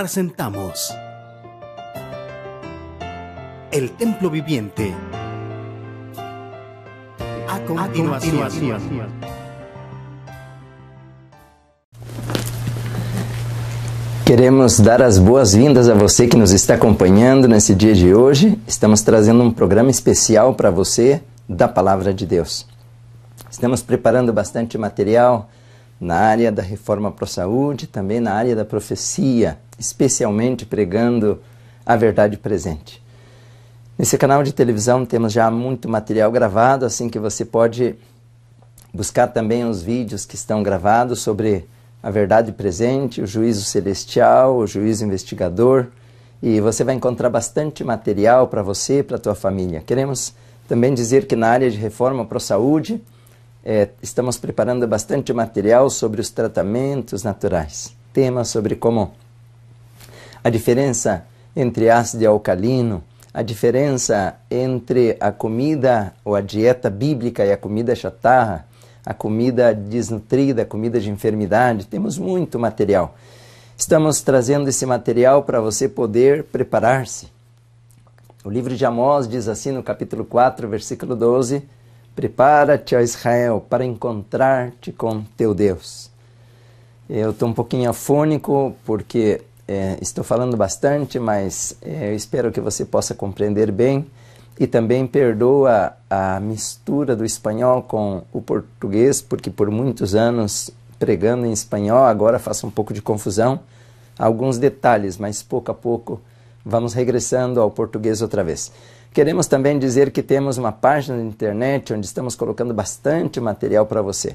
presentamos el templo viviente. A continuación. A continuación. Queremos dar as boas-vindas a você que nos está acompanhando nesse dia de hoje. Estamos trazendo um programa especial para você da Palavra de Deus. Estamos preparando bastante material na área da reforma para a saúde, também na área da profecia especialmente pregando a verdade presente. Nesse canal de televisão temos já muito material gravado, assim que você pode buscar também os vídeos que estão gravados sobre a verdade presente, o juízo celestial, o juízo investigador, e você vai encontrar bastante material para você e para a tua família. Queremos também dizer que na área de reforma para a saúde, é, estamos preparando bastante material sobre os tratamentos naturais, temas sobre como a diferença entre ácido e alcalino, a diferença entre a comida ou a dieta bíblica e a comida chatarra, a comida desnutrida, a comida de enfermidade. Temos muito material. Estamos trazendo esse material para você poder preparar-se. O livro de Amós diz assim no capítulo 4, versículo 12: Prepara-te, ó Israel, para encontrar-te com teu Deus. Eu estou um pouquinho afônico porque é, estou falando bastante, mas é, eu espero que você possa compreender bem e também perdoa a mistura do espanhol com o português, porque por muitos anos pregando em espanhol, agora faço um pouco de confusão, alguns detalhes, mas pouco a pouco vamos regressando ao português outra vez. Queremos também dizer que temos uma página na internet onde estamos colocando bastante material para você.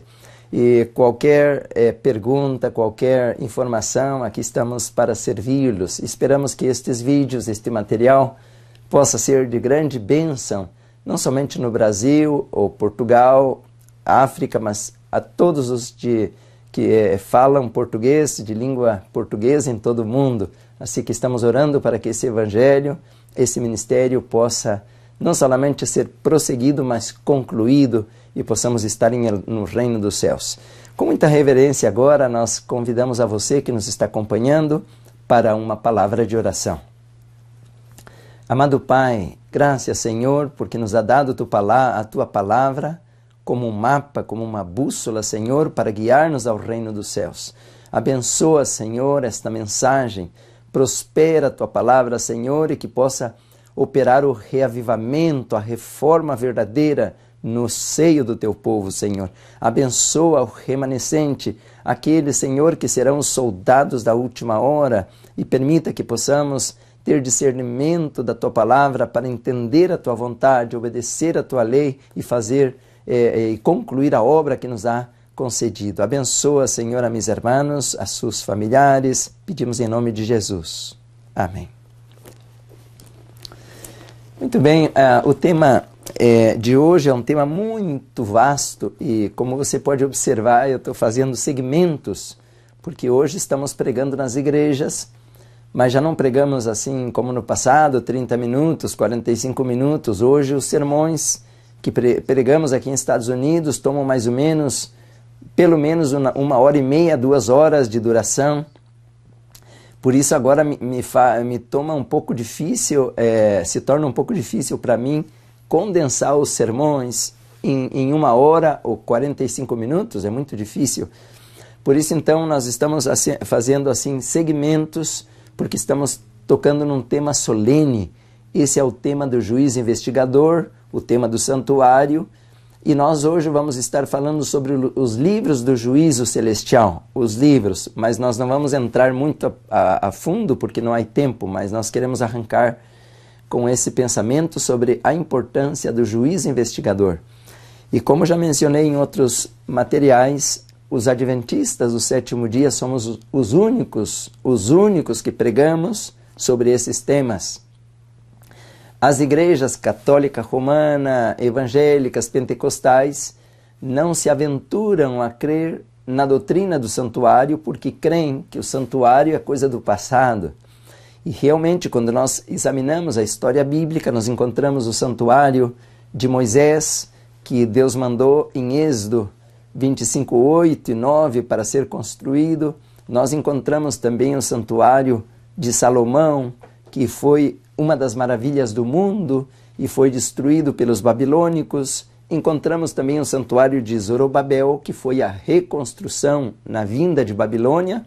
E qualquer é, pergunta, qualquer informação, aqui estamos para servi-los. Esperamos que estes vídeos, este material, possa ser de grande bênção, não somente no Brasil ou Portugal, África, mas a todos os de, que é, falam português, de língua portuguesa em todo o mundo. Assim que estamos orando para que esse evangelho, esse ministério possa não somente ser prosseguido, mas concluído e possamos estar em, no reino dos céus. Com muita reverência, agora nós convidamos a você que nos está acompanhando para uma palavra de oração. Amado Pai, graças, Senhor, porque nos ha dado a tua palavra como um mapa, como uma bússola, Senhor, para guiar-nos ao reino dos céus. Abençoa, Senhor, esta mensagem. Prospera a tua palavra, Senhor, e que possa operar o reavivamento, a reforma verdadeira no seio do teu povo, Senhor. Abençoa o remanescente, aqueles, Senhor, que serão soldados da última hora, e permita que possamos ter discernimento da tua palavra para entender a tua vontade, obedecer a tua lei e fazer eh, eh, e concluir a obra que nos há concedido. Abençoa, Senhor, a mis a seus familiares. Pedimos em nome de Jesus. Amém. Muito bem, uh, o tema é, de hoje é um tema muito vasto e, como você pode observar, eu estou fazendo segmentos, porque hoje estamos pregando nas igrejas, mas já não pregamos assim como no passado 30 minutos, 45 minutos. Hoje, os sermões que pregamos aqui nos Estados Unidos tomam mais ou menos, pelo menos uma, uma hora e meia, duas horas de duração. Por isso agora me, me, fa, me toma um pouco difícil, é, se torna um pouco difícil para mim condensar os sermões em, em uma hora ou 45 minutos, é muito difícil. Por isso, então, nós estamos assim, fazendo assim segmentos, porque estamos tocando num tema solene. Esse é o tema do juiz investigador, o tema do santuário. E nós hoje vamos estar falando sobre os livros do juízo celestial, os livros, mas nós não vamos entrar muito a, a, a, fundo porque não há tempo, mas nós queremos arrancar com esse pensamento sobre a importância do juiz investigador. E como já mencionei em outros materiais, os adventistas do sétimo dia somos os únicos, os únicos que pregamos sobre esses temas. As igrejas católica romana, evangélicas, pentecostais não se aventuram a crer na doutrina do santuário porque creem que o santuário é coisa do passado. E realmente, quando nós examinamos a história bíblica, nós encontramos o santuário de Moisés, que Deus mandou em Êxodo 25, 8 e 9 para ser construído. Nós encontramos também o santuário de Salomão, que foi uma das maravilhas do mundo e foi destruído pelos babilônicos. Encontramos também o santuário de Zorobabel, que foi a reconstrução na vinda de Babilônia.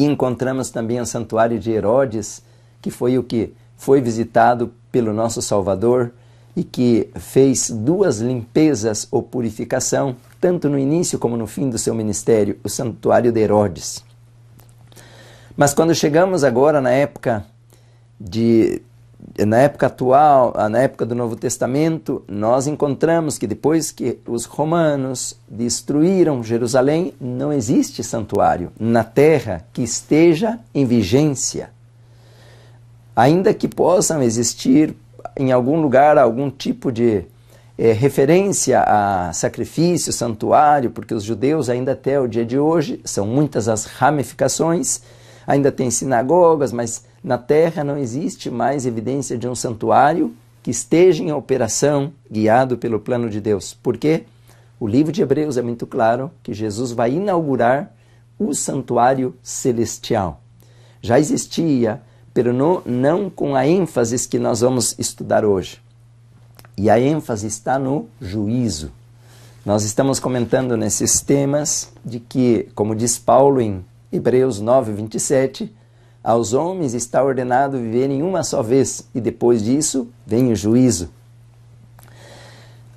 E encontramos também o santuário de Herodes, que foi o que foi visitado pelo nosso Salvador e que fez duas limpezas ou purificação, tanto no início como no fim do seu ministério, o santuário de Herodes. Mas quando chegamos agora na época de na época atual, ah, na época do Novo Testamento, nós encontramos que depois que os romanos destruíram Jerusalém, não existe santuário na terra que esteja em vigência. Ainda que possam existir em algum lugar algum tipo de é, referência a sacrifício, santuário, porque os judeus ainda até o dia de hoje são muitas as ramificações, ainda tem sinagogas, mas na terra não existe mais evidência de um santuário que esteja em operação, guiado pelo plano de Deus. Por quê? O livro de Hebreus é muito claro que Jesus vai inaugurar o santuário celestial. Já existia, pero no, não com a ênfase que nós vamos estudar hoje. E a ênfase está no juízo. Nós estamos comentando nesses temas de que, como diz Paulo em Hebreus 9, 27, aos homens está ordenado viverem uma só vez, e depois disso vem o juízo.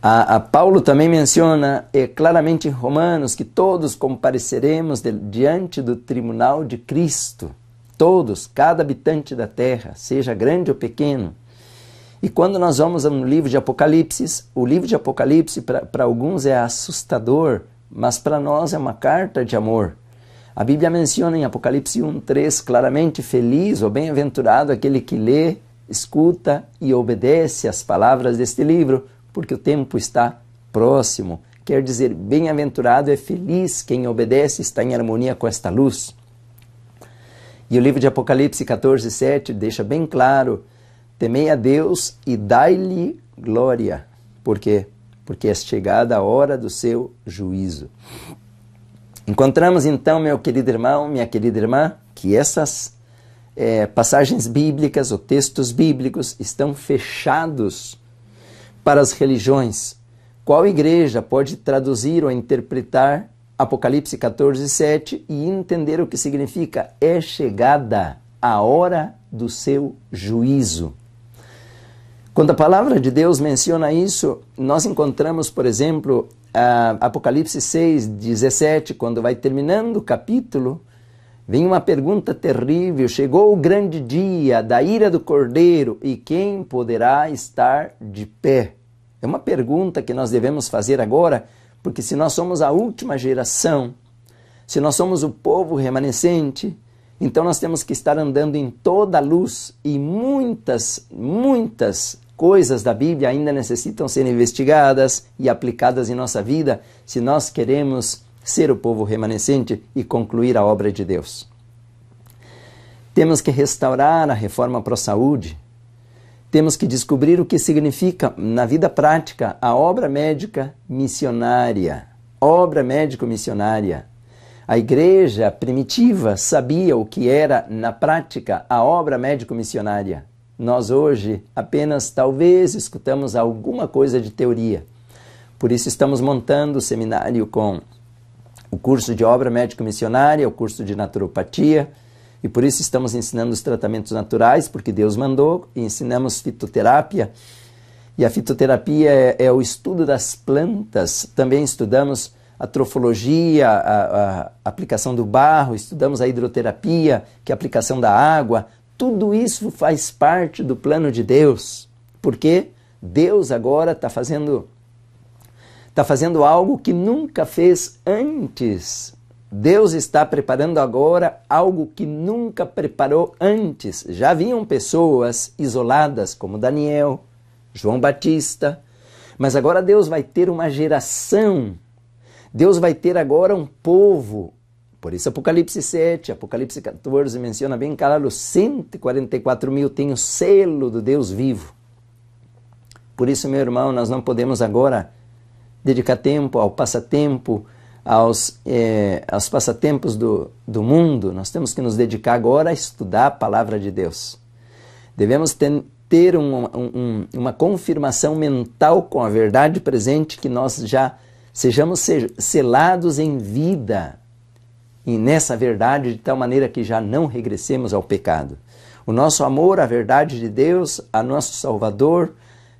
A, a, Paulo também menciona é, claramente em Romanos que todos compareceremos de, diante do tribunal de Cristo. Todos, cada habitante da terra, seja grande ou pequeno. E quando nós vamos no livro de Apocalipse, o livro de Apocalipse para alguns é assustador, mas para nós é uma carta de amor. A Bíblia menciona em Apocalipse 1:3 claramente feliz ou bem-aventurado aquele que lê, escuta e obedece as palavras deste livro, porque o tempo está próximo. Quer dizer, bem-aventurado é feliz quem obedece, está em harmonia com esta luz. E o livro de Apocalipse 14:7 deixa bem claro: temei a Deus e dai-lhe glória. Por quê? Porque é chegada a hora do seu juízo. Encontramos então, meu querido irmão, minha querida irmã, que essas é, passagens bíblicas ou textos bíblicos estão fechados para as religiões. Qual igreja pode traduzir ou interpretar Apocalipse 14, 7 e entender o que significa é chegada a hora do seu juízo? Quando a palavra de Deus menciona isso, nós encontramos, por exemplo, uh, Apocalipse 6, 17, quando vai terminando o capítulo, vem uma pergunta terrível: Chegou o grande dia da ira do cordeiro, e quem poderá estar de pé? É uma pergunta que nós devemos fazer agora, porque se nós somos a última geração, se nós somos o povo remanescente, então nós temos que estar andando em toda a luz e muitas, muitas coisas da Bíblia ainda necessitam ser investigadas e aplicadas em nossa vida se nós queremos ser o povo remanescente e concluir a obra de Deus. Temos que restaurar a reforma para a saúde. Temos que descobrir o que significa, na vida prática, a obra médica missionária. Obra médico-missionária. A igreja primitiva sabia o que era, na prática, a obra médico-missionária. Nós hoje apenas talvez escutamos alguma coisa de teoria. Por isso estamos montando o seminário com o curso de obra médico-missionária, o curso de naturopatia, e por isso estamos ensinando os tratamentos naturais, porque Deus mandou, e ensinamos fitoterapia E a fitoterapia é, é o estudo das plantas. Também estudamos a trofologia, a, a, aplicação do barro, estudamos a hidroterapia, que é a aplicação da água, tudo isso faz parte do plano de Deus, porque Deus agora está fazendo está fazendo algo que nunca fez antes. Deus está preparando agora algo que nunca preparou antes. Já haviam pessoas isoladas como Daniel, João Batista, mas agora Deus vai ter uma geração. Deus vai ter agora um povo, por isso, Apocalipse 7, Apocalipse 14 menciona bem claro: 144 mil têm o selo do Deus vivo. Por isso, meu irmão, nós não podemos agora dedicar tempo ao passatempo, aos, é, aos passatempos do, do mundo. Nós temos que nos dedicar agora a estudar a palavra de Deus. Devemos ter, ter um, um, uma confirmação mental com a verdade presente que nós já sejamos selados em vida e nessa verdade de tal maneira que já não regressemos ao pecado. O nosso amor à verdade de Deus, a nosso Salvador,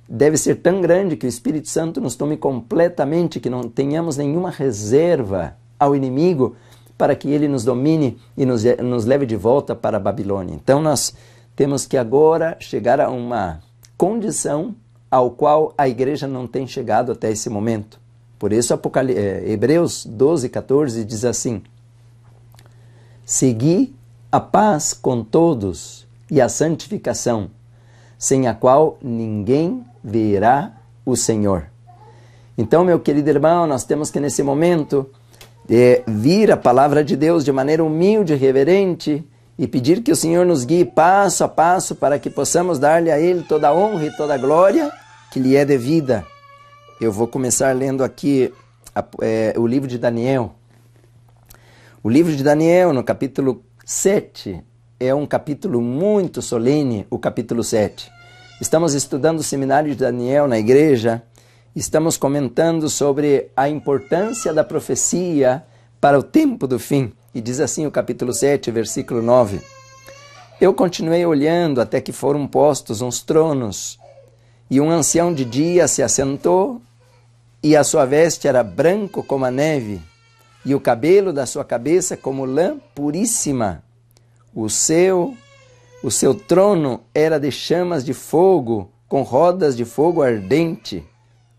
deve ser tão grande que o Espírito Santo nos tome completamente, que não tenhamos nenhuma reserva ao inimigo para que ele nos domine e nos, nos leve de volta para a Babilônia. Então nós temos que agora chegar a uma condição ao qual a igreja não tem chegado até esse momento. Por isso, eh, Hebreus 12, 14 diz assim: Segui a paz com todos e a santificação, sem a qual ninguém verá o Senhor. Então, meu querido irmão, nós temos que nesse momento é, vir a palavra de Deus de maneira humilde e reverente e pedir que o Senhor nos guie passo a passo para que possamos dar-lhe a Ele toda a honra e toda a glória que lhe é devida. Eu vou começar lendo aqui a, é, o livro de Daniel. O livro de Daniel, no capítulo 7, é um capítulo muito solene, o capítulo 7. Estamos estudando o seminário de Daniel na igreja, estamos comentando sobre a importância da profecia para o tempo do fim. E diz assim o capítulo 7, versículo 9: Eu continuei olhando até que foram postos uns tronos, e um ancião de dia se assentou, e a sua veste era branco como a neve e o cabelo da sua cabeça como lã puríssima. O seu o seu trono era de chamas de fogo, com rodas de fogo ardente,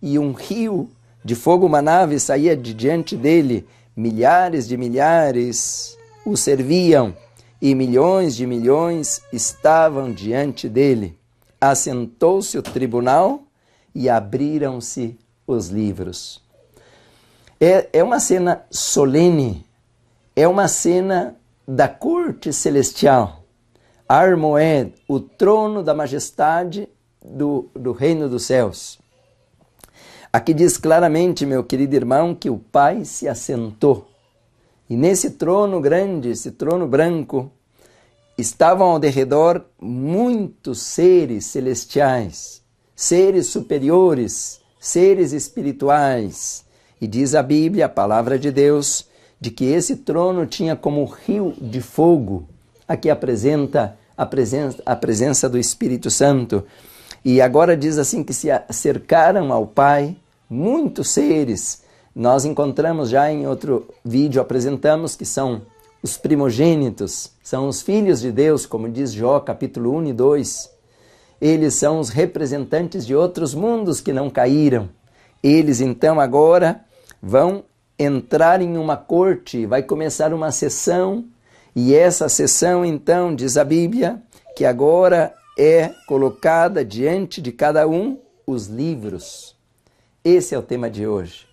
e um rio de fogo uma nave saía de diante dele. Milhares de milhares o serviam, e milhões de milhões estavam diante dele. Assentou-se o tribunal e abriram-se os livros. É, é uma cena solene, é uma cena da corte celestial. Armoed, o trono da majestade do, do reino dos céus. Aqui diz claramente, meu querido irmão, que o Pai se assentou. E nesse trono grande, esse trono branco, estavam ao derredor muitos seres celestiais, seres superiores, seres espirituais, e diz a Bíblia, a palavra de Deus, de que esse trono tinha como rio de fogo. Aqui apresenta a presença, a presença do Espírito Santo. E agora diz assim que se acercaram ao Pai muitos seres. Nós encontramos já em outro vídeo, apresentamos que são os primogênitos, são os filhos de Deus, como diz Jó, capítulo 1 e 2. Eles são os representantes de outros mundos que não caíram. Eles então agora vão entrar em uma corte, vai começar uma sessão, e essa sessão, então, diz a Bíblia, que agora é colocada diante de cada um os livros. Esse é o tema de hoje.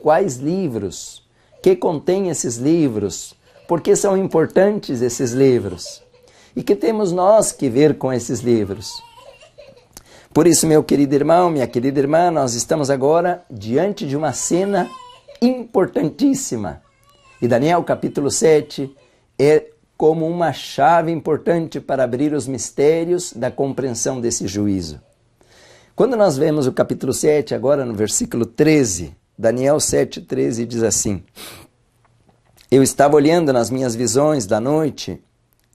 Quais livros? Que contém esses livros? Por que são importantes esses livros? E que temos nós que ver com esses livros? Por isso, meu querido irmão, minha querida irmã, nós estamos agora diante de uma cena importantíssima. E Daniel capítulo 7 é como uma chave importante para abrir os mistérios da compreensão desse juízo. Quando nós vemos o capítulo 7, agora no versículo 13, Daniel 7, 13 diz assim: Eu estava olhando nas minhas visões da noite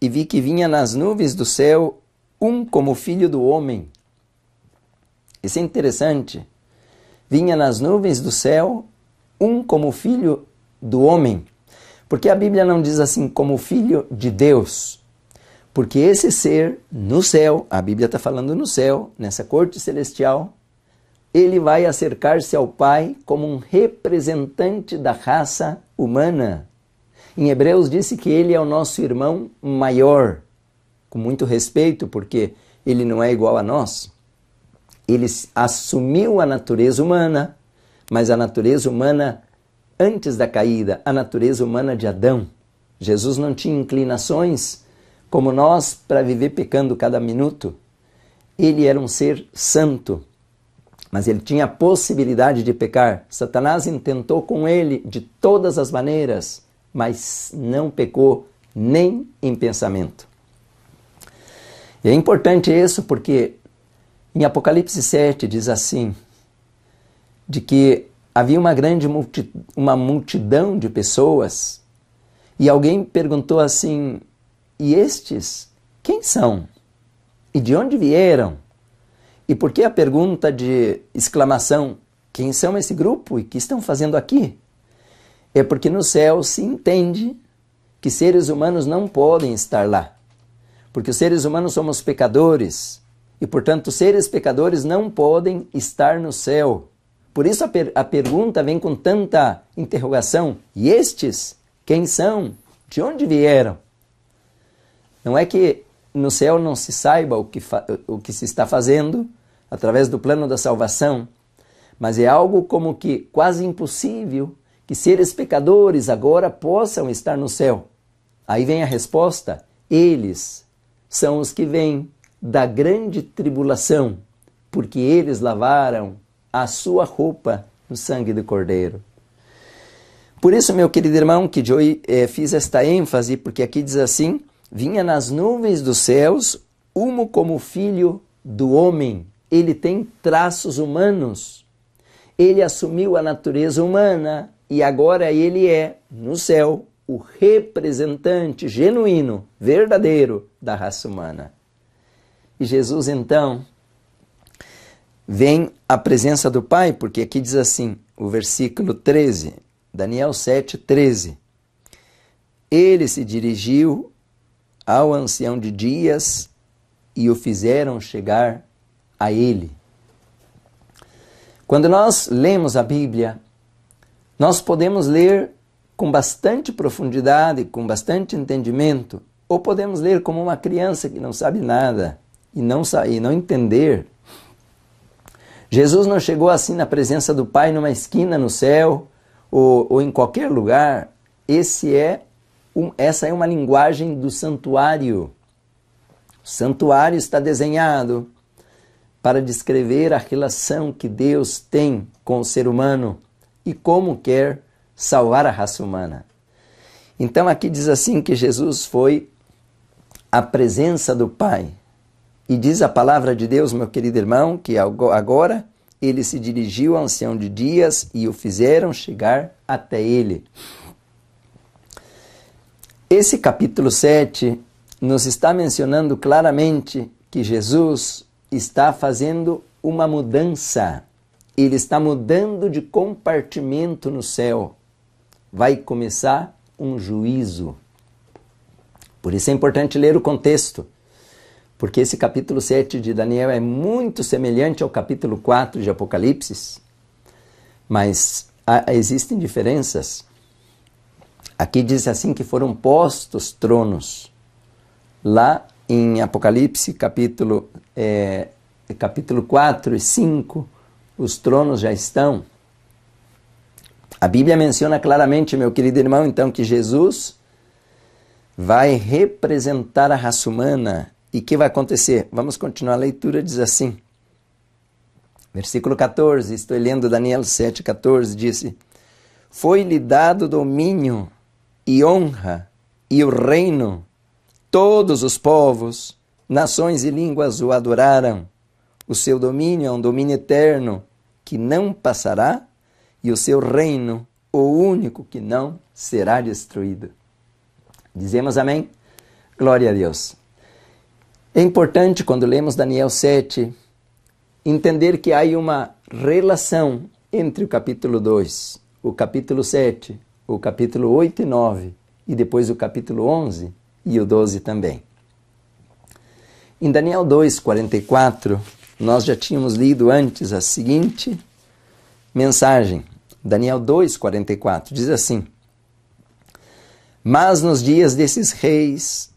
e vi que vinha nas nuvens do céu um como filho do homem. Isso é interessante. Vinha nas nuvens do céu um como filho do homem. Porque a Bíblia não diz assim, como filho de Deus. Porque esse ser no céu, a Bíblia está falando no céu, nessa corte celestial, ele vai acercar-se ao Pai como um representante da raça humana. Em Hebreus disse que ele é o nosso irmão maior, com muito respeito, porque ele não é igual a nós. Ele assumiu a natureza humana, mas a natureza humana antes da caída, a natureza humana de Adão. Jesus não tinha inclinações como nós para viver pecando cada minuto. Ele era um ser santo, mas ele tinha a possibilidade de pecar. Satanás intentou com ele de todas as maneiras, mas não pecou nem em pensamento. E é importante isso porque em Apocalipse 7 diz assim: de que havia uma grande multi, uma multidão de pessoas e alguém perguntou assim: "E estes quem são? E de onde vieram?" E por que a pergunta de exclamação: "Quem são esse grupo e que estão fazendo aqui?" É porque no céu se entende que seres humanos não podem estar lá. Porque os seres humanos somos pecadores e, portanto, seres pecadores não podem estar no céu. Por isso a, per a pergunta vem com tanta interrogação. E estes, quem são? De onde vieram? Não é que no céu não se saiba o que, o que se está fazendo através do plano da salvação, mas é algo como que quase impossível que seres pecadores agora possam estar no céu. Aí vem a resposta: eles são os que vêm da grande tribulação, porque eles lavaram a sua roupa no sangue do Cordeiro. Por isso, meu querido irmão, que eu eh, fiz esta ênfase, porque aqui diz assim: vinha nas nuvens dos céus, humo como filho do homem. Ele tem traços humanos. Ele assumiu a natureza humana e agora ele é, no céu, o representante genuíno, verdadeiro da raça humana. E Jesus, então, vem a presença do Pai, porque aqui diz assim, o versículo 13, Daniel 7, 13. Ele se dirigiu ao ancião de dias e o fizeram chegar a ele. Quando nós lemos a Bíblia, nós podemos ler com bastante profundidade, com bastante entendimento, ou podemos ler como uma criança que não sabe nada e não, e não entender Jesus não chegou assim na presença do Pai numa esquina no céu ou, ou em qualquer lugar. Esse é um, essa é uma linguagem do santuário. O santuário está desenhado para descrever a relação que Deus tem com o ser humano e como quer salvar a raça humana. Então aqui diz assim que Jesus foi a presença do Pai e diz a palavra de Deus, meu querido irmão, que agora ele se dirigiu ao ancião de dias e o fizeram chegar até ele. Esse capítulo 7 nos está mencionando claramente que Jesus está fazendo uma mudança. Ele está mudando de compartimento no céu. Vai começar um juízo. Por isso é importante ler o contexto porque esse capítulo 7 de Daniel é muito semelhante ao capítulo 4 de Apocalipse, mas há, existem diferenças. Aqui diz assim que foram postos tronos. Lá em Apocalipse, capítulo, é, capítulo 4 e 5, os tronos já estão. A Bíblia menciona claramente, meu querido irmão, então, que Jesus vai representar a raça humana e o que vai acontecer? Vamos continuar a leitura, diz assim. Versículo 14, estou lendo Daniel 7, 14, disse: Foi-lhe dado domínio e honra e o reino, todos os povos, nações e línguas o adoraram. O seu domínio é um domínio eterno que não passará, e o seu reino, o único que não será destruído. Dizemos amém? Glória a Deus. É importante, quando lemos Daniel 7, entender que há uma relação entre o capítulo 2, o capítulo 7, o capítulo 8 e 9, e depois o capítulo 11 e o 12 também. Em Daniel 2, 44, nós já tínhamos lido antes a seguinte mensagem. Daniel 2, 44 diz assim: Mas nos dias desses reis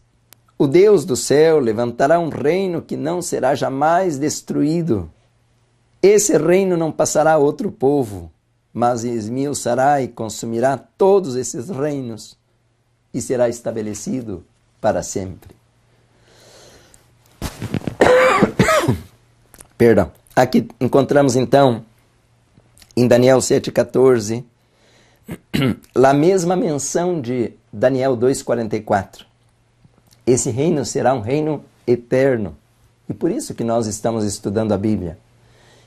o Deus do céu levantará um reino que não será jamais destruído. Esse reino não passará a outro povo, mas esmiuçará e consumirá todos esses reinos e será estabelecido para sempre. Perdão. Aqui encontramos então em Daniel 7:14 a mesma menção de Daniel 2:44. Esse reino será um reino eterno. E por isso que nós estamos estudando a Bíblia.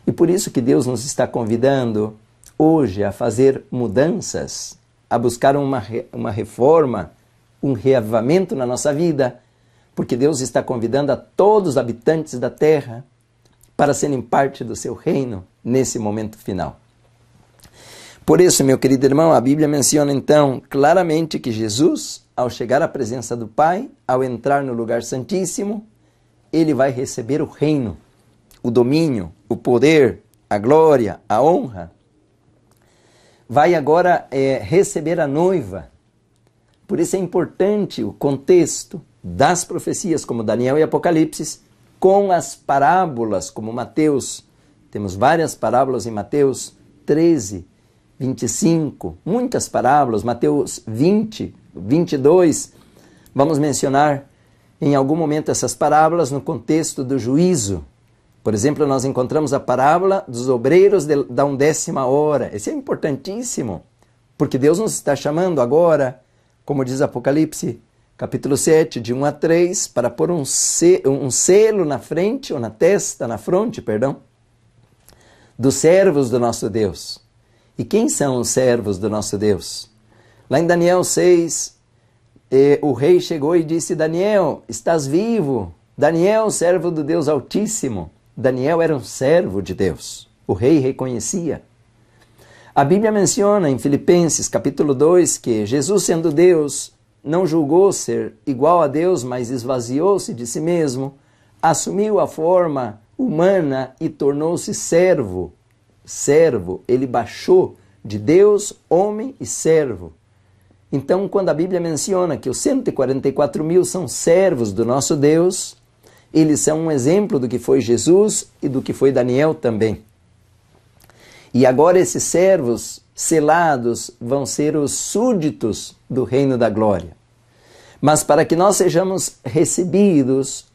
E por isso que Deus nos está convidando hoje a fazer mudanças, a buscar uma, uma reforma, um reavivamento na nossa vida, porque Deus está convidando a todos os habitantes da terra para serem parte do seu reino nesse momento final. Por isso, meu querido irmão, a Bíblia menciona então claramente que Jesus, ao chegar à presença do Pai, ao entrar no lugar santíssimo, ele vai receber o reino, o domínio, o poder, a glória, a honra. Vai agora é, receber a noiva. Por isso é importante o contexto das profecias, como Daniel e Apocalipse, com as parábolas, como Mateus. Temos várias parábolas em Mateus 13, 25, muitas parábolas, Mateus 20, 22. Vamos mencionar em algum momento essas parábolas no contexto do juízo. Por exemplo, nós encontramos a parábola dos obreiros de, da undécima hora. Esse é importantíssimo, porque Deus nos está chamando agora, como diz Apocalipse, capítulo 7, de 1 a 3, para pôr um, um selo na frente, ou na testa, na fronte, perdão, dos servos do nosso Deus. E quem são os servos do nosso Deus? Lá em Daniel 6, eh, o rei chegou e disse: Daniel, estás vivo. Daniel, servo do Deus Altíssimo. Daniel era um servo de Deus. O rei reconhecia. A Bíblia menciona em Filipenses capítulo 2 que Jesus, sendo Deus, não julgou ser igual a Deus, mas esvaziou-se de si mesmo, assumiu a forma humana e tornou-se servo servo, ele baixou de Deus, homem e servo. Então, quando a Bíblia menciona que os 144 mil são servos do nosso Deus, eles são um exemplo do que foi Jesus e do que foi Daniel também. E agora esses servos selados vão ser os súditos do reino da glória. Mas para que nós sejamos recebidos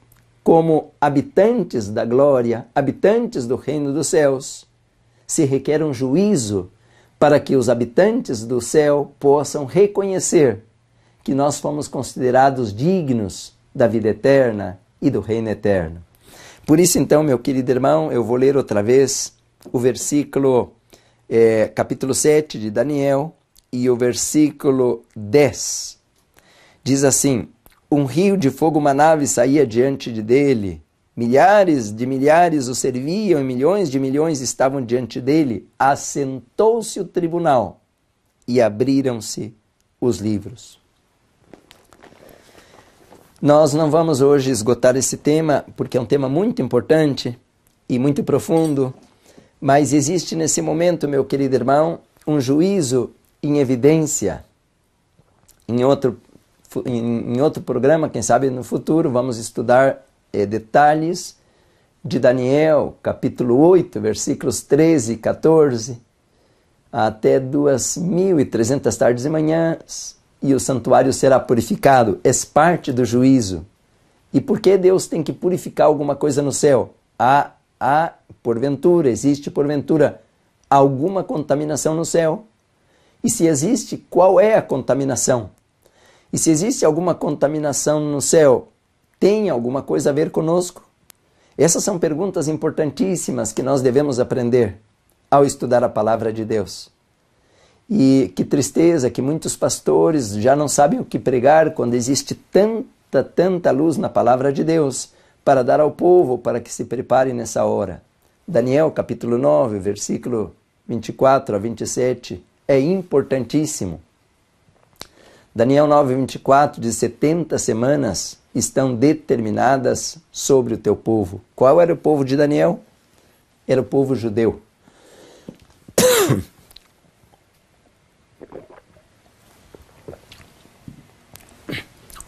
como habitantes da glória, habitantes do reino dos céus, se requer um juízo para que os habitantes do céu possam reconhecer que nós fomos considerados dignos da vida eterna e do reino eterno. Por isso, então, meu querido irmão, eu vou ler outra vez o versículo, é, capítulo 7 de Daniel e o versículo 10. Diz assim: Um rio de fogo, uma nave saía diante de dele Milhares de milhares o serviam e milhões de milhões estavam diante dele. Assentou-se o tribunal e abriram-se os livros. Nós não vamos hoje esgotar esse tema, porque é um tema muito importante e muito profundo, mas existe nesse momento, meu querido irmão, um juízo em evidência. Em outro, em outro programa, quem sabe no futuro, vamos estudar é, detalhes de Daniel, capítulo 8, versículos 13 e 14, até 2.300 tardes e manhãs, e o santuário será purificado. é parte do juízo. E por que Deus tem que purificar alguma coisa no céu? Há, há porventura, existe porventura alguma contaminação no céu? E se existe, qual é a contaminação? E se existe alguma contaminação no céu, tem alguma coisa a ver conosco? Essas são perguntas importantíssimas que nós devemos aprender ao estudar a palavra de Deus. E que tristeza que muitos pastores já não sabem o que pregar quando existe tanta, tanta luz na palavra de Deus para dar ao povo para que se prepare nessa hora. Daniel capítulo 9, versículo 24 a 27 é importantíssimo. Daniel 9, 24 diz: 70 semanas estão determinadas sobre o teu povo. Qual era o povo de Daniel? Era o povo judeu.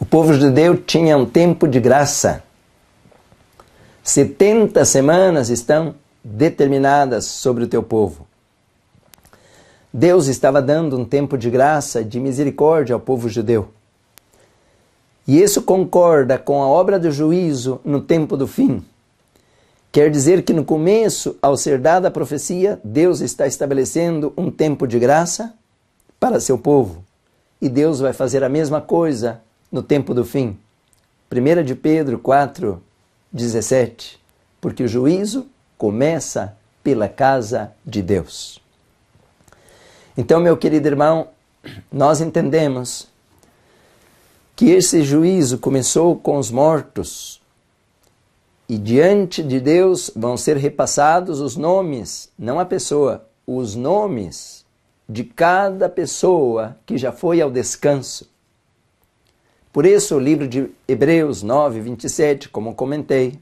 O povo judeu tinha um tempo de graça. 70 semanas estão determinadas sobre o teu povo. Deus estava dando um tempo de graça, de misericórdia ao povo judeu. E isso concorda com a obra do juízo no tempo do fim. Quer dizer que no começo, ao ser dada a profecia, Deus está estabelecendo um tempo de graça para seu povo. E Deus vai fazer a mesma coisa no tempo do fim. 1 de Pedro 4, 17. Porque o juízo começa pela casa de Deus. Então, meu querido irmão, nós entendemos que esse juízo começou com os mortos e diante de Deus vão ser repassados os nomes, não a pessoa, os nomes de cada pessoa que já foi ao descanso. Por isso, o livro de Hebreus 9, 27, como comentei,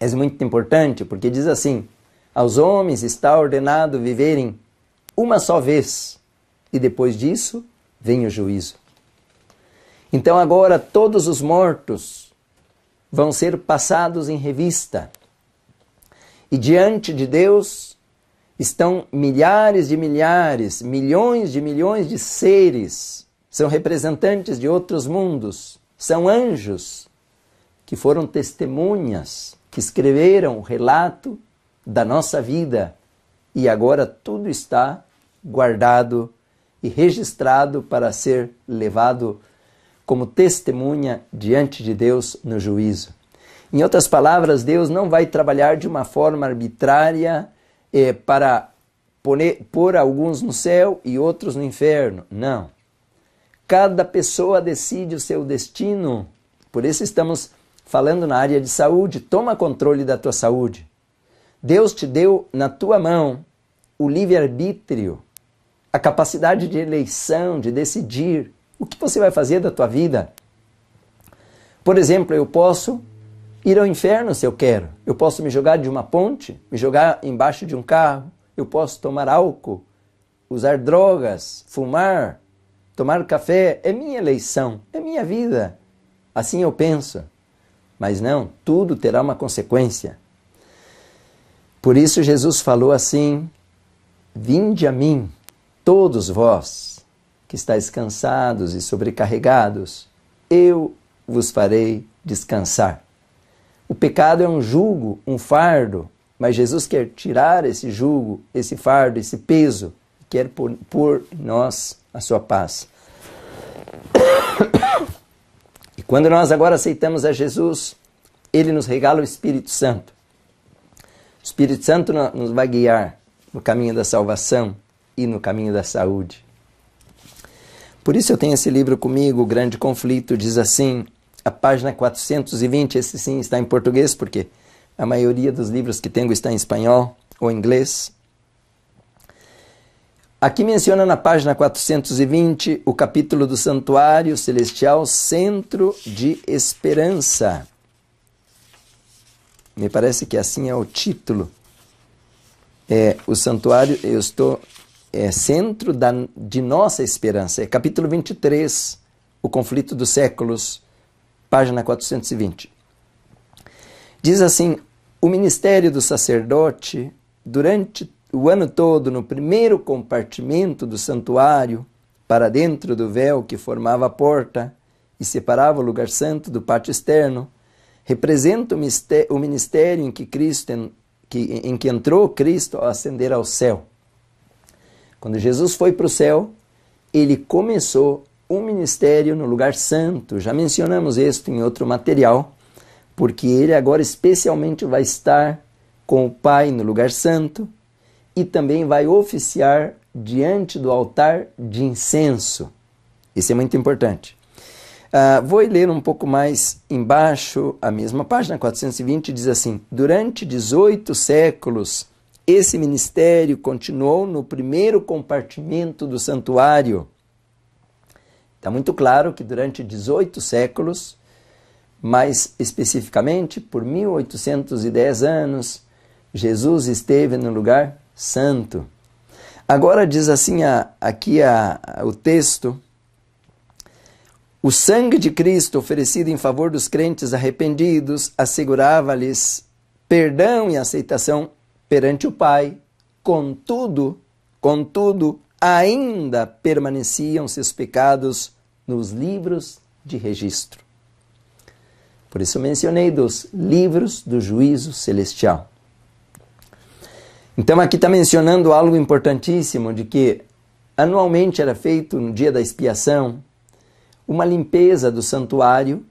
é muito importante porque diz assim: aos homens está ordenado viverem uma só vez, e depois disso vem o juízo. Então agora todos os mortos vão ser passados em revista. E diante de Deus estão milhares de milhares, milhões de milhões de seres, são representantes de outros mundos, são anjos que foram testemunhas, que escreveram o relato da nossa vida e agora tudo está guardado e registrado para ser levado como testemunha diante de Deus no juízo. Em outras palavras, Deus não vai trabalhar de uma forma arbitrária eh, para poner, pôr alguns no céu e outros no inferno. Não. Cada pessoa decide o seu destino. Por isso estamos falando na área de saúde. Toma controle da tua saúde. Deus te deu na tua mão o livre-arbítrio, a capacidade de eleição, de decidir. O que você vai fazer da tua vida? Por exemplo, eu posso ir ao inferno se eu quero. Eu posso me jogar de uma ponte, me jogar embaixo de um carro. Eu posso tomar álcool, usar drogas, fumar, tomar café. É minha eleição, é minha vida. Assim eu penso. Mas não, tudo terá uma consequência. Por isso Jesus falou assim: Vinde a mim, todos vós que estáis cansados e sobrecarregados, eu vos farei descansar. O pecado é um jugo, um fardo, mas Jesus quer tirar esse jugo, esse fardo, esse peso, quer pôr, pôr em nós a sua paz. E quando nós agora aceitamos a Jesus, ele nos regala o Espírito Santo. O Espírito Santo nos vai guiar no caminho da salvação e no caminho da saúde. Por isso eu tenho esse livro comigo, O Grande Conflito, diz assim, a página 420, esse sim está em português, porque a maioria dos livros que tenho está em espanhol ou inglês. Aqui menciona na página 420 o capítulo do Santuário Celestial Centro de Esperança. Me parece que assim é o título. É o santuário, eu estou é centro da, de nossa esperança. É capítulo 23, O Conflito dos Séculos, página 420. Diz assim: O ministério do sacerdote, durante o ano todo, no primeiro compartimento do santuário, para dentro do véu que formava a porta e separava o lugar santo do pátio externo, representa o ministério em que, Cristo, em que entrou Cristo ao ascender ao céu quando Jesus foi para o céu, ele começou um ministério no lugar santo. Já mencionamos isso em outro material, porque ele agora especialmente vai estar com o Pai no lugar santo e também vai oficiar diante do altar de incenso. Isso é muito importante. Uh, vou ler um pouco mais embaixo, a mesma página 420 diz assim: Durante 18 séculos, esse ministério continuou no primeiro compartimento do santuário. Está muito claro que durante 18 séculos, mais especificamente por 1810 anos, Jesus esteve no lugar santo. Agora diz assim a, aqui a, a, o texto: o sangue de Cristo oferecido em favor dos crentes arrependidos assegurava-lhes perdão e aceitação perante o Pai. Contudo, contudo, ainda permaneciam seus pecados nos livros de registro. Por isso mencionei dos livros do juízo celestial. Então aqui está mencionando algo importantíssimo de que anualmente era feito no dia da expiação uma limpeza do santuário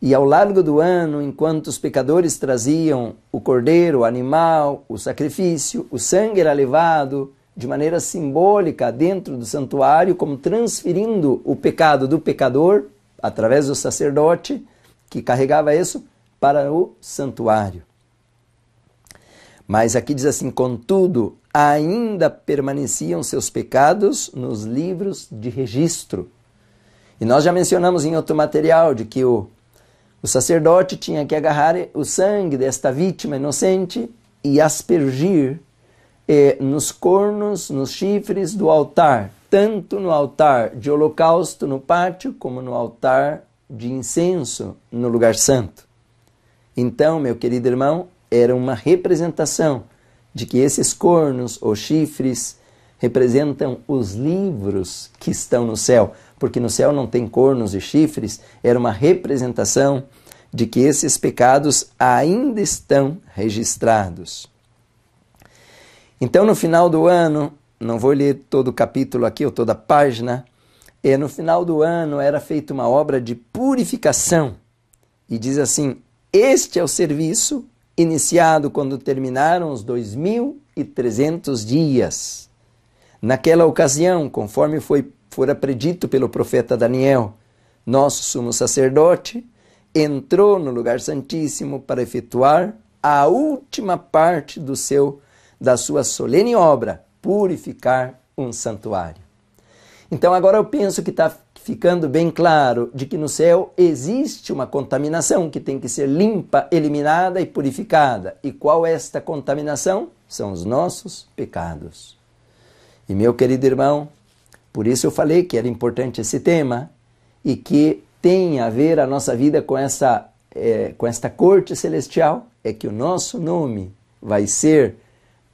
e ao largo do ano, enquanto os pecadores traziam o cordeiro, o animal, o sacrifício, o sangue era levado de maneira simbólica dentro do santuário, como transferindo o pecado do pecador, através do sacerdote que carregava isso, para o santuário. Mas aqui diz assim: contudo, ainda permaneciam seus pecados nos livros de registro. E nós já mencionamos em outro material de que o o sacerdote tinha que agarrar o sangue desta vítima inocente e aspergir eh, nos cornos, nos chifres do altar, tanto no altar de holocausto no pátio, como no altar de incenso no lugar santo. Então, meu querido irmão, era uma representação de que esses cornos ou chifres representam os livros que estão no céu porque no céu não tem cornos e chifres, era uma representação de que esses pecados ainda estão registrados. Então, no final do ano, não vou ler todo o capítulo aqui ou toda a página, e é, no final do ano era feita uma obra de purificação. E diz assim: Este é o serviço iniciado quando terminaram os 2.300 dias. Naquela ocasião, conforme foi fora predito pelo profeta Daniel. Nosso sumo sacerdote entrou no lugar santíssimo para efetuar a última parte do seu da sua solene obra, purificar um santuário. Então agora eu penso que está ficando bem claro de que no céu existe uma contaminação que tem que ser limpa, eliminada e purificada. E qual é esta contaminação? São os nossos pecados. E meu querido irmão, por isso eu falei que era importante esse tema e que tem a ver a nossa vida com essa é, com esta corte celestial é que o nosso nome vai ser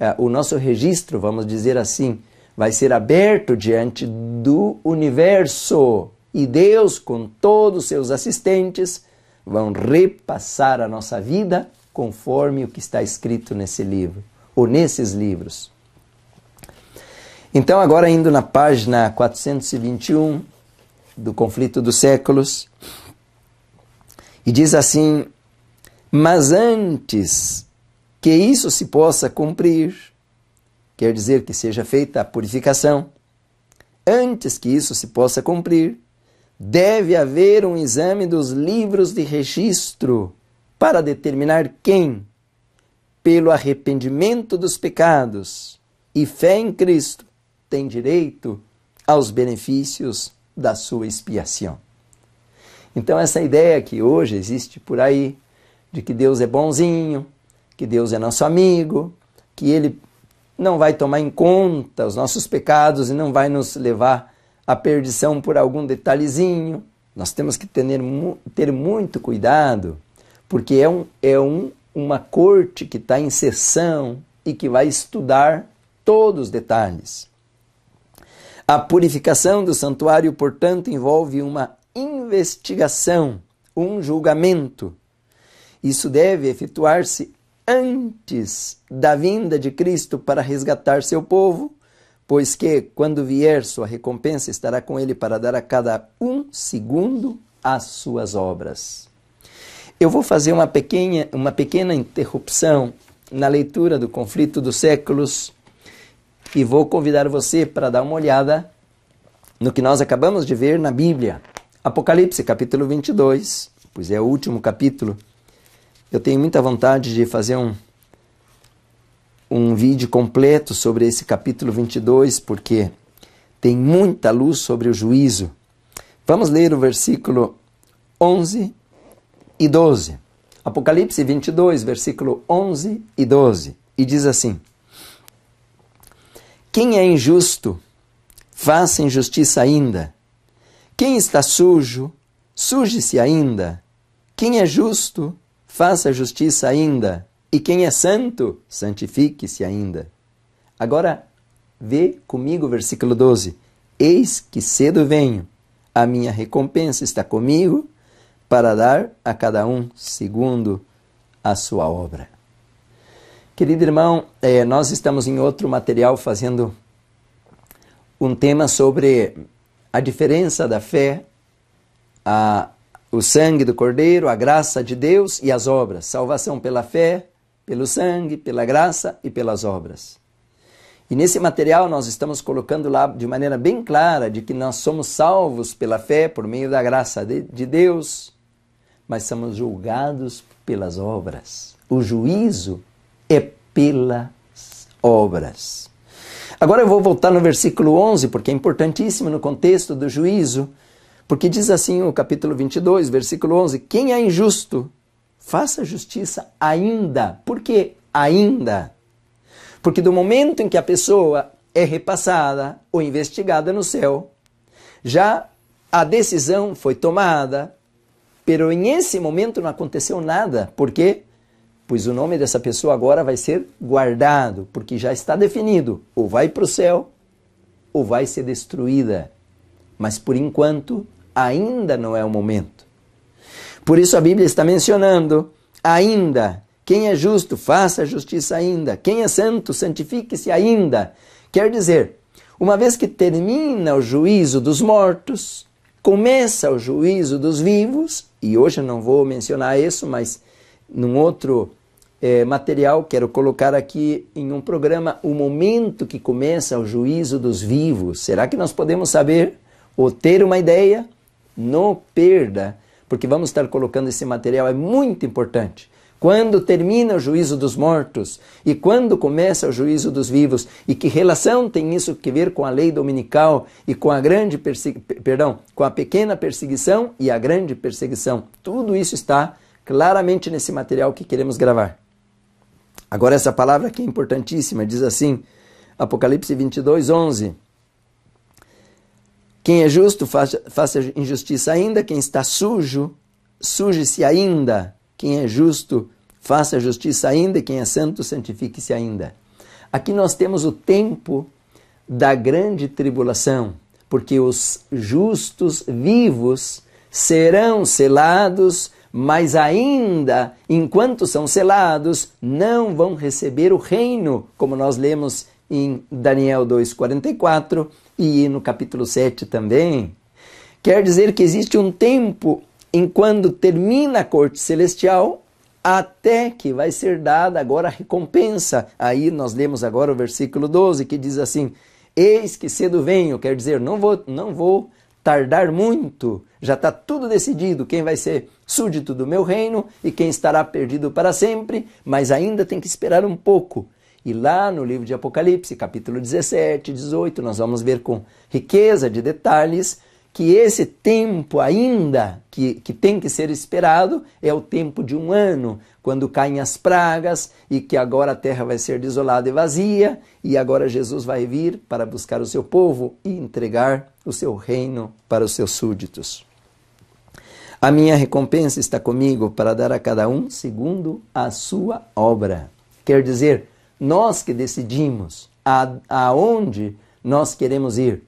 é, o nosso registro, vamos dizer assim, vai ser aberto diante do universo e Deus com todos os seus assistentes vão repassar a nossa vida conforme o que está escrito nesse livro ou nesses livros. Então, agora indo na página 421 do Conflito dos Séculos, e diz assim: Mas antes que isso se possa cumprir, quer dizer que seja feita a purificação, antes que isso se possa cumprir, deve haver um exame dos livros de registro para determinar quem, pelo arrependimento dos pecados e fé em Cristo, tem direito aos benefícios da sua expiação. Então, essa ideia que hoje existe por aí, de que Deus é bonzinho, que Deus é nosso amigo, que Ele não vai tomar em conta os nossos pecados e não vai nos levar à perdição por algum detalhezinho. Nós temos que ter, ter muito cuidado, porque é, um, é um, uma corte que está em sessão e que vai estudar todos os detalhes. A purificação do santuário, portanto, envolve uma investigação, um julgamento. Isso deve efetuar-se antes da vinda de Cristo para resgatar seu povo, pois que, quando vier, sua recompensa estará com ele para dar a cada um segundo as suas obras. Eu vou fazer uma pequena, uma pequena interrupção na leitura do conflito dos séculos e vou convidar você para dar uma olhada no que nós acabamos de ver na Bíblia. Apocalipse, capítulo 22, pois é o último capítulo. Eu tenho muita vontade de fazer um, um vídeo completo sobre esse capítulo 22, porque tem muita luz sobre o juízo. Vamos ler o versículo 11 e 12. Apocalipse 22, versículo 11 e 12. E diz assim: quem é injusto, faça injustiça ainda. Quem está sujo, suje-se ainda. Quem é justo, faça justiça ainda. E quem é santo, santifique-se ainda. Agora, vê comigo o versículo 12. Eis que cedo venho, a minha recompensa está comigo para dar a cada um segundo a sua obra. Querido irmão, eh, nós estamos em outro material fazendo um tema sobre a diferença da fé, a, o sangue do Cordeiro, a graça de Deus e as obras. Salvação pela fé, pelo sangue, pela graça e pelas obras. E nesse material nós estamos colocando lá de maneira bem clara de que nós somos salvos pela fé por meio da graça de, de Deus, mas somos julgados pelas obras. O juízo é pelas obras. Agora eu vou voltar no versículo 11, porque é importantíssimo no contexto do juízo, porque diz assim o capítulo 22, versículo 11: Quem é injusto, faça justiça ainda. Por que ainda? Porque do momento em que a pessoa é repassada ou investigada no céu, já a decisão foi tomada, pero nesse momento não aconteceu nada. Por quê? Porque pois o nome dessa pessoa agora vai ser guardado, porque já está definido: ou vai para o céu, ou vai ser destruída. Mas por enquanto, ainda não é o momento. Por isso a Bíblia está mencionando: ainda, quem é justo, faça justiça ainda, quem é santo, santifique-se ainda. Quer dizer, uma vez que termina o juízo dos mortos, começa o juízo dos vivos, e hoje eu não vou mencionar isso, mas num outro é, material, quero colocar aqui em um programa o momento que começa o juízo dos vivos. Será que nós podemos saber ou ter uma ideia? Não perda, porque vamos estar colocando esse material, é muito importante. Quando termina o juízo dos mortos e quando começa o juízo dos vivos? E que relação tem isso que ver com a lei dominical e com a grande persegu... perdão, com a pequena perseguição e a grande perseguição? Tudo isso está claramente nesse material que queremos gravar. Agora, essa palavra aqui é importantíssima, diz assim, Apocalipse 22, 11. Quem é justo, faça, faça injustiça ainda. Quem está sujo, suje-se ainda. Quem é justo, faça justiça ainda. Quem é santo, santifique-se ainda. Aqui nós temos o tempo da grande tribulação, porque os justos vivos serão selados mas ainda, enquanto são selados, não vão receber o reino, como nós lemos em Daniel 2,44 e no capítulo 7 também. Quer dizer que existe um tempo em quando termina a corte celestial até que vai ser dada agora a recompensa. Aí nós lemos agora o versículo 12 que diz assim: Eis que cedo venho, quer dizer, não vou, não vou tardar muito, já está tudo decidido quem vai ser súdito do meu reino e quem estará perdido para sempre, mas ainda tem que esperar um pouco. E lá no livro de Apocalipse, capítulo 17, 18, nós vamos ver com riqueza de detalhes que esse tempo ainda que, que tem que ser esperado é o tempo de um ano, quando caem as pragas e que agora a terra vai ser desolada e vazia, e agora Jesus vai vir para buscar o seu povo e entregar o seu reino para os seus súditos. A minha recompensa está comigo para dar a cada um segundo a sua obra. Quer dizer, nós que decidimos a, aonde nós queremos ir,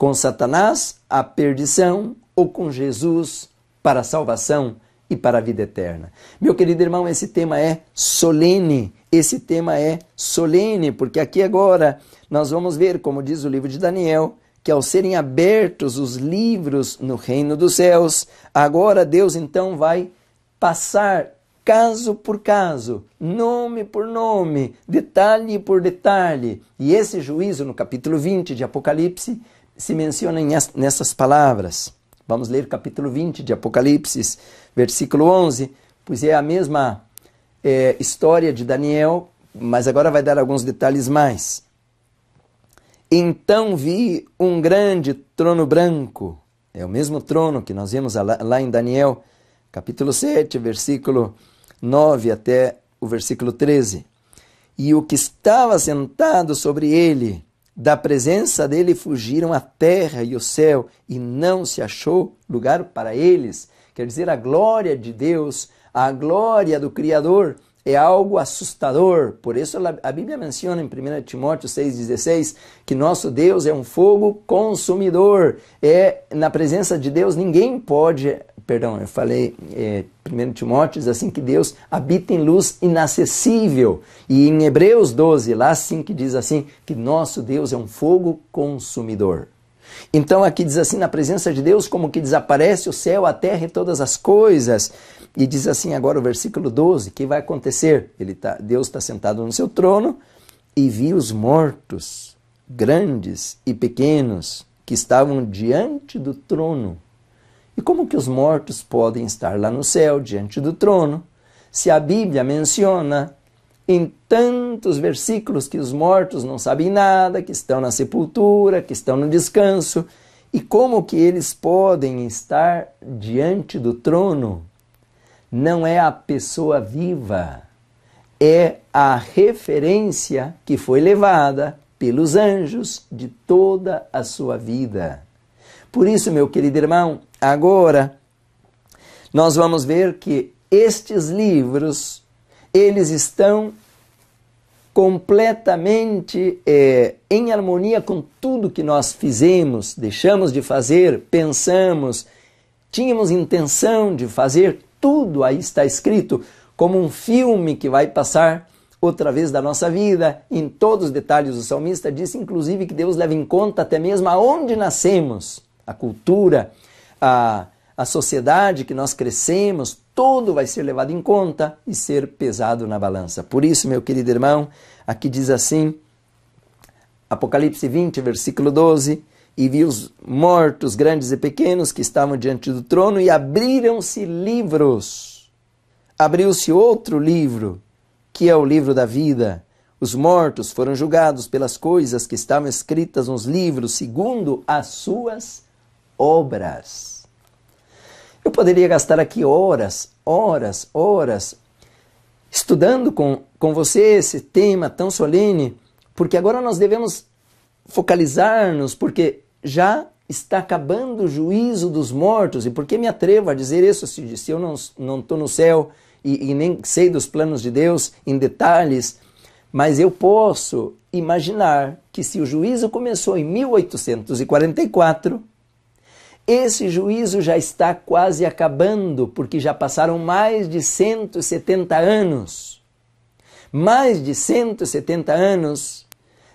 com Satanás à perdição ou com Jesus para a salvação e para a vida eterna. Meu querido irmão, esse tema é solene. Esse tema é solene, porque aqui agora nós vamos ver, como diz o livro de Daniel, que ao serem abertos os livros no reino dos céus, agora Deus então vai passar caso por caso, nome por nome, detalhe por detalhe. E esse juízo no capítulo 20 de Apocalipse se menciona nessas palavras. Vamos ler capítulo 20 de Apocalipse, versículo 11, pois é a mesma é, história de Daniel, mas agora vai dar alguns detalhes mais. Então vi um grande trono branco, é o mesmo trono que nós vimos lá em Daniel, capítulo 7, versículo 9 até o versículo 13. E o que estava sentado sobre ele da presença dele fugiram a terra e o céu, e não se achou lugar para eles. Quer dizer, a glória de Deus, a glória do Criador é algo assustador. Por isso a Bíblia menciona em 1 Timóteo 6,16 que nosso Deus é um fogo consumidor. É na presença de Deus ninguém pode perdão, eu falei é, 1 Timóteo, diz assim que Deus habita em luz inacessível. E em Hebreus 12, lá sim que diz assim que nosso Deus é um fogo consumidor. Então aqui diz assim, na presença de Deus, como que desaparece o céu, a terra e todas as coisas. E diz assim agora o versículo 12, que vai acontecer? Ele tá, Deus está sentado no seu trono e viu os mortos, grandes e pequenos, que estavam diante do trono e como que os mortos podem estar lá no céu, diante do trono, se a Bíblia menciona em tantos versículos que os mortos não sabem nada, que estão na sepultura, que estão no descanso, e como que eles podem estar diante do trono? Não é a pessoa viva, é a referência que foi levada pelos anjos de toda a sua vida. Por isso, meu querido irmão, Agora, nós vamos ver que estes livros, eles estão completamente é, em harmonia com tudo que nós fizemos, deixamos de fazer, pensamos, tínhamos intenção de fazer, tudo aí está escrito, como um filme que vai passar outra vez da nossa vida, em todos os detalhes. O salmista disse, inclusive, que Deus leva em conta até mesmo aonde nascemos, a cultura, a, a sociedade que nós crescemos, tudo vai ser levado em conta e ser pesado na balança. Por isso, meu querido irmão, aqui diz assim, Apocalipse 20, versículo 12: E vi os mortos, grandes e pequenos, que estavam diante do trono, e abriram-se livros. Abriu-se outro livro, que é o livro da vida. Os mortos foram julgados pelas coisas que estavam escritas nos livros, segundo as suas obras. Eu poderia gastar aqui horas, horas, horas estudando com, com você esse tema tão solene, porque agora nós devemos focalizar-nos, porque já está acabando o juízo dos mortos. E por que me atrevo a dizer isso se, se eu não estou no céu e, e nem sei dos planos de Deus em detalhes? Mas eu posso imaginar que se o juízo começou em 1844, esse juízo já está quase acabando, porque já passaram mais de 170 anos. Mais de 170 anos,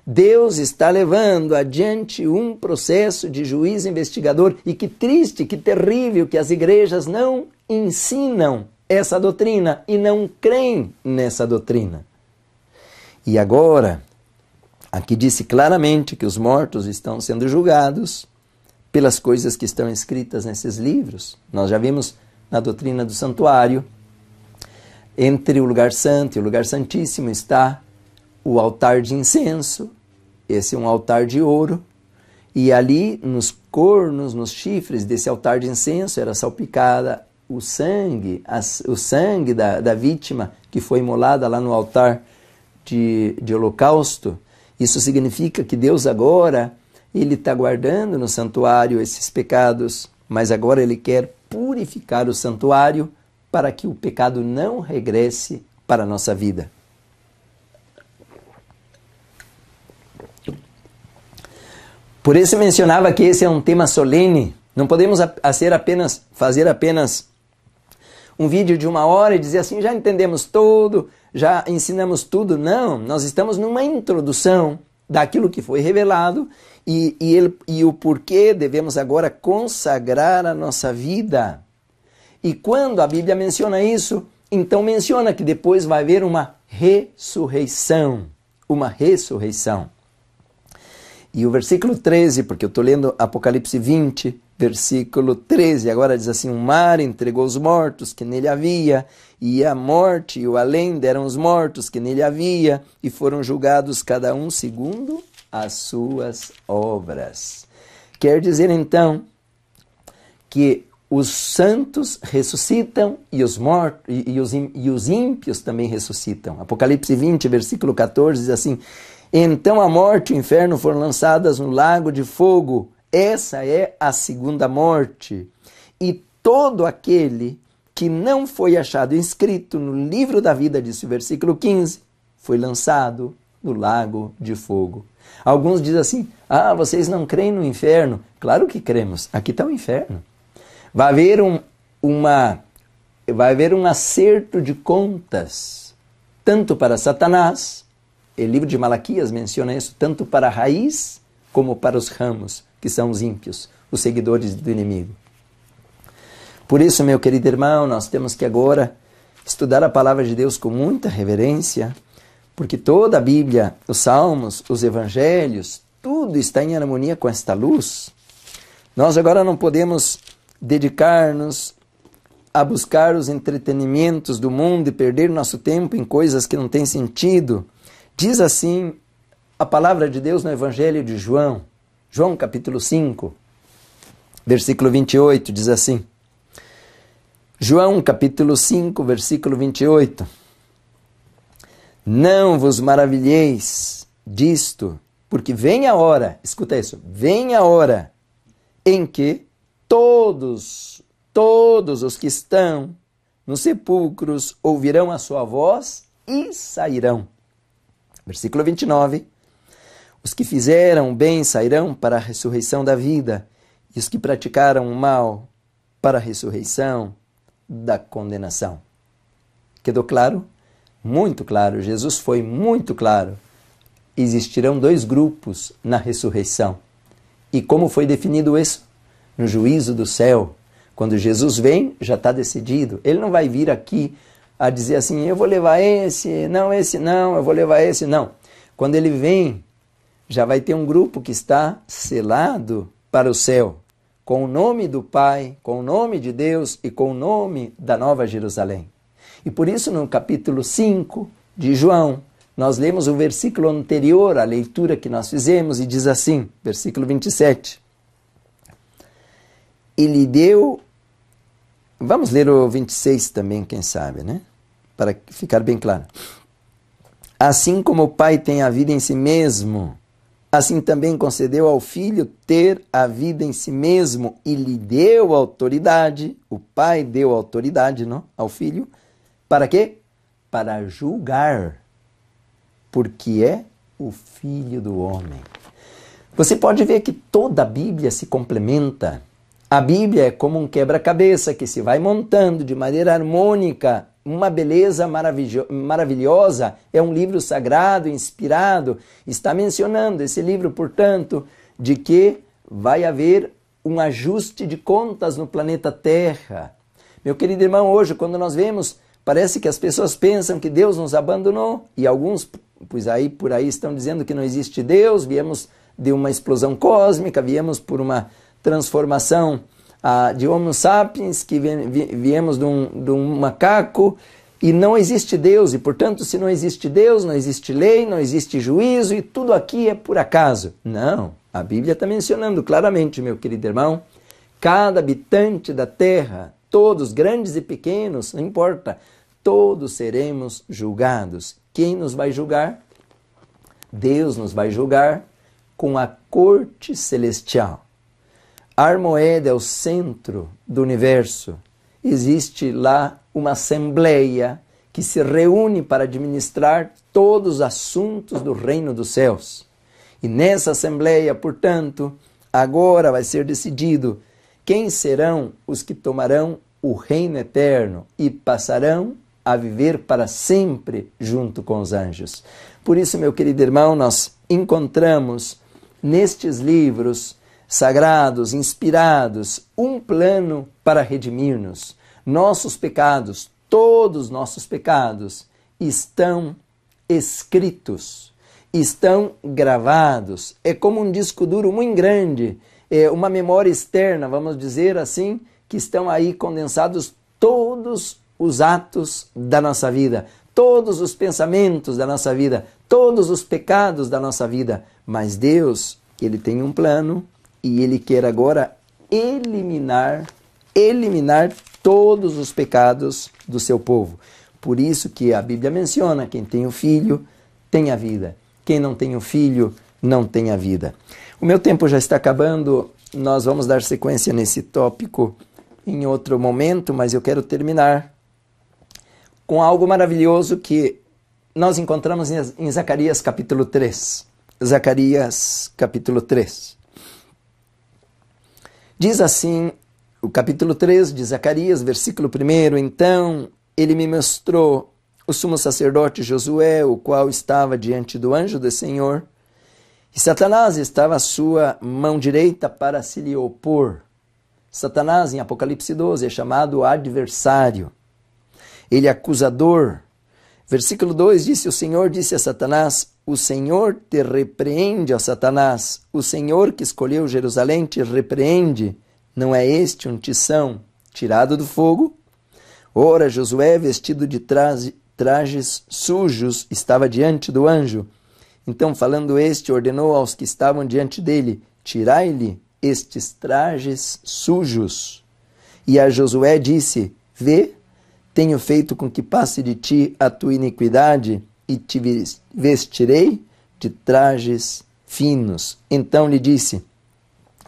Deus está levando adiante um processo de juiz investigador. E que triste, que terrível que as igrejas não ensinam essa doutrina e não creem nessa doutrina. E agora, aqui disse claramente que os mortos estão sendo julgados pelas coisas que estão escritas nesses livros. Nós já vimos na doutrina do santuário, entre o lugar santo e o lugar santíssimo está o altar de incenso, esse é um altar de ouro, e ali nos cornos, nos chifres desse altar de incenso era salpicada o sangue, as, o sangue da, da vítima que foi imolada lá no altar de, de holocausto. Isso significa que Deus agora ele está guardando no santuário esses pecados, mas agora ele quer purificar o santuário para que o pecado não regresse para a nossa vida. Por isso mencionava que esse é um tema solene. Não podemos ser apenas fazer apenas um vídeo de uma hora e dizer assim já entendemos tudo, já ensinamos tudo. Não, nós estamos numa introdução daquilo que foi revelado e, e, ele, e o porquê devemos agora consagrar a nossa vida. E quando a Bíblia menciona isso, então menciona que depois vai haver uma ressurreição. Uma ressurreição. E o versículo 13, porque eu estou lendo Apocalipse 20, Versículo 13, agora diz assim: O mar entregou os mortos que nele havia, e a morte e o além deram os mortos que nele havia, e foram julgados cada um segundo as suas obras. Quer dizer então que os santos ressuscitam e os mortos e, os, e os ímpios também ressuscitam. Apocalipse 20, versículo 14 diz assim: Então a morte e o inferno foram lançadas no lago de fogo. Essa é a segunda morte. E todo aquele que não foi achado inscrito no livro da vida, disse o versículo 15, foi lançado no lago de fogo. Alguns dizem assim: ah, vocês não creem no inferno. Claro que cremos, aqui está o inferno. Vai haver um, uma, vai haver um acerto de contas, tanto para Satanás, o livro de Malaquias menciona isso, tanto para a raiz como para os ramos que são os ímpios, os seguidores do inimigo. Por isso, meu querido irmão, nós temos que agora estudar a palavra de Deus com muita reverência, porque toda a Bíblia, os Salmos, os Evangelhos, tudo está em harmonia com esta luz. Nós agora não podemos dedicar-nos a buscar os entretenimentos do mundo e perder nosso tempo em coisas que não têm sentido. Diz assim a palavra de Deus no Evangelho de João. João capítulo 5, versículo 28 diz assim. João capítulo 5, versículo 28. Não vos maravilheis disto, porque vem a hora, escuta isso, vem a hora em que todos, todos os que estão nos sepulcros ouvirão a sua voz e sairão. Versículo 29. Os que fizeram bem sairão para a ressurreição da vida, e os que praticaram o mal para a ressurreição da condenação. Quedou claro? Muito claro. Jesus foi muito claro. Existirão dois grupos na ressurreição. E como foi definido isso? No juízo do céu. Quando Jesus vem, já está decidido. Ele não vai vir aqui a dizer assim: eu vou levar esse, não, esse não, eu vou levar esse, não. Quando ele vem, já vai ter um grupo que está selado para o céu, com o nome do Pai, com o nome de Deus e com o nome da Nova Jerusalém. E por isso, no capítulo 5 de João, nós lemos o versículo anterior à leitura que nós fizemos e diz assim, versículo 27. E deu. Vamos ler o 26 também, quem sabe, né? Para ficar bem claro. Assim como o Pai tem a vida em si mesmo Assim também concedeu ao filho ter a vida em si mesmo e lhe deu autoridade, o pai deu autoridade não? ao filho, para quê? Para julgar, porque é o filho do homem. Você pode ver que toda a Bíblia se complementa. A Bíblia é como um quebra-cabeça que se vai montando de maneira harmônica uma beleza maravilhosa, é um livro sagrado, inspirado, está mencionando esse livro, portanto, de que vai haver um ajuste de contas no planeta Terra. Meu querido irmão, hoje, quando nós vemos, parece que as pessoas pensam que Deus nos abandonou, e alguns, pois aí por aí estão dizendo que não existe Deus, viemos de uma explosão cósmica, viemos por uma transformação ah, de Homo sapiens, que viemos de um, de um macaco, e não existe Deus, e portanto, se não existe Deus, não existe lei, não existe juízo, e tudo aqui é por acaso. Não, a Bíblia está mencionando claramente, meu querido irmão, cada habitante da terra, todos, grandes e pequenos, não importa, todos seremos julgados. Quem nos vai julgar? Deus nos vai julgar com a corte celestial. Armoeda é o centro do universo. Existe lá uma assembleia que se reúne para administrar todos os assuntos do reino dos céus. E nessa assembleia, portanto, agora vai ser decidido quem serão os que tomarão o reino eterno e passarão a viver para sempre junto com os anjos. Por isso, meu querido irmão, nós encontramos nestes livros sagrados, inspirados, um plano para redimir-nos. Nossos pecados, todos nossos pecados, estão escritos, estão gravados. É como um disco duro muito grande, é uma memória externa, vamos dizer assim, que estão aí condensados todos os atos da nossa vida, todos os pensamentos da nossa vida, todos os pecados da nossa vida. Mas Deus, Ele tem um plano e ele quer agora eliminar, eliminar todos os pecados do seu povo. Por isso que a Bíblia menciona: quem tem o filho tem a vida, quem não tem o filho não tem a vida. O meu tempo já está acabando, nós vamos dar sequência nesse tópico em outro momento, mas eu quero terminar com algo maravilhoso que nós encontramos em Zacarias capítulo 3. Zacarias capítulo 3. Diz assim o capítulo 3 de Zacarias, versículo 1: Então ele me mostrou o sumo sacerdote Josué, o qual estava diante do anjo do Senhor, e Satanás estava à sua mão direita para se lhe opor. Satanás, em Apocalipse 12, é chamado adversário. Ele é acusador, Versículo 2 disse: O Senhor disse a Satanás: O Senhor te repreende, ó Satanás. O Senhor que escolheu Jerusalém te repreende. Não é este um tição tirado do fogo? Ora, Josué, vestido de traje, trajes sujos, estava diante do anjo. Então, falando este, ordenou aos que estavam diante dele: Tirai-lhe estes trajes sujos. E a Josué disse: Vê, tenho feito com que passe de ti a tua iniquidade e te vestirei de trajes finos. Então lhe disse,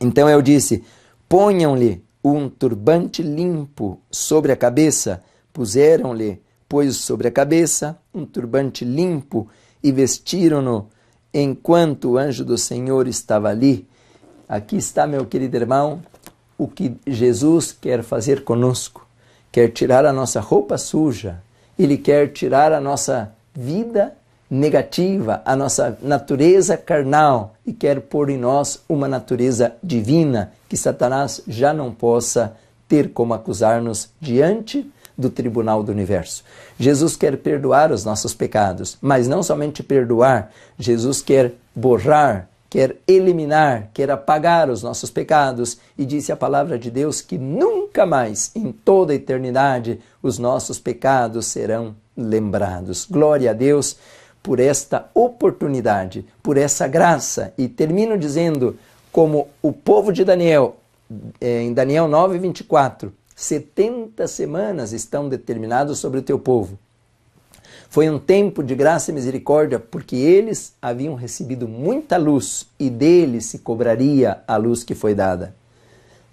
então eu disse, ponham-lhe um turbante limpo sobre a cabeça, puseram-lhe, pois sobre a cabeça, um turbante limpo e vestiram-no, enquanto o anjo do Senhor estava ali. Aqui está, meu querido irmão, o que Jesus quer fazer conosco quer tirar a nossa roupa suja, ele quer tirar a nossa vida negativa, a nossa natureza carnal e quer pôr em nós uma natureza divina que Satanás já não possa ter como acusar-nos diante do tribunal do universo. Jesus quer perdoar os nossos pecados, mas não somente perdoar, Jesus quer borrar quer eliminar, quer apagar os nossos pecados, e disse a palavra de Deus que nunca mais, em toda a eternidade, os nossos pecados serão lembrados. Glória a Deus por esta oportunidade, por essa graça. E termino dizendo, como o povo de Daniel, eh, em Daniel 9, 24, 70 semanas estão determinadas sobre o teu povo. Foi um tempo de graça e misericórdia, porque eles haviam recebido muita luz e deles se cobraria a luz que foi dada.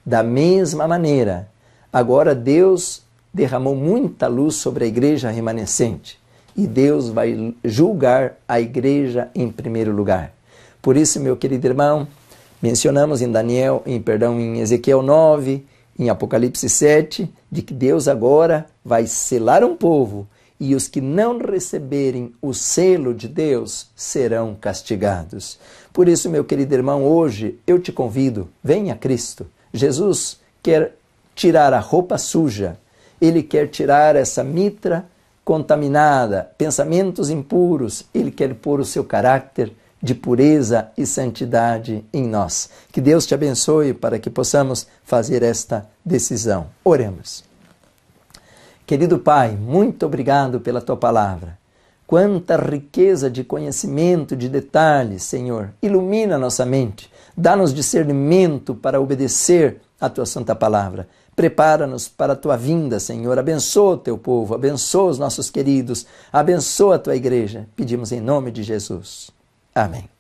Da mesma maneira, agora Deus derramou muita luz sobre a igreja remanescente e Deus vai julgar a igreja em primeiro lugar. Por isso, meu querido irmão, mencionamos em Daniel, em perdão, em Ezequiel 9, em Apocalipse 7, de que Deus agora vai selar um povo e os que não receberem o selo de Deus serão castigados. Por isso, meu querido irmão, hoje eu te convido, venha a Cristo. Jesus quer tirar a roupa suja, ele quer tirar essa mitra contaminada, pensamentos impuros, ele quer pôr o seu caráter de pureza e santidade em nós. Que Deus te abençoe para que possamos fazer esta decisão. Oremos. Querido Pai, muito obrigado pela tua palavra. Quanta riqueza de conhecimento, de detalhes, Senhor. Ilumina nossa mente, dá-nos discernimento para obedecer a tua santa palavra. Prepara-nos para a tua vinda, Senhor. Abençoa o teu povo, abençoa os nossos queridos, abençoa a tua igreja. Pedimos em nome de Jesus. Amém.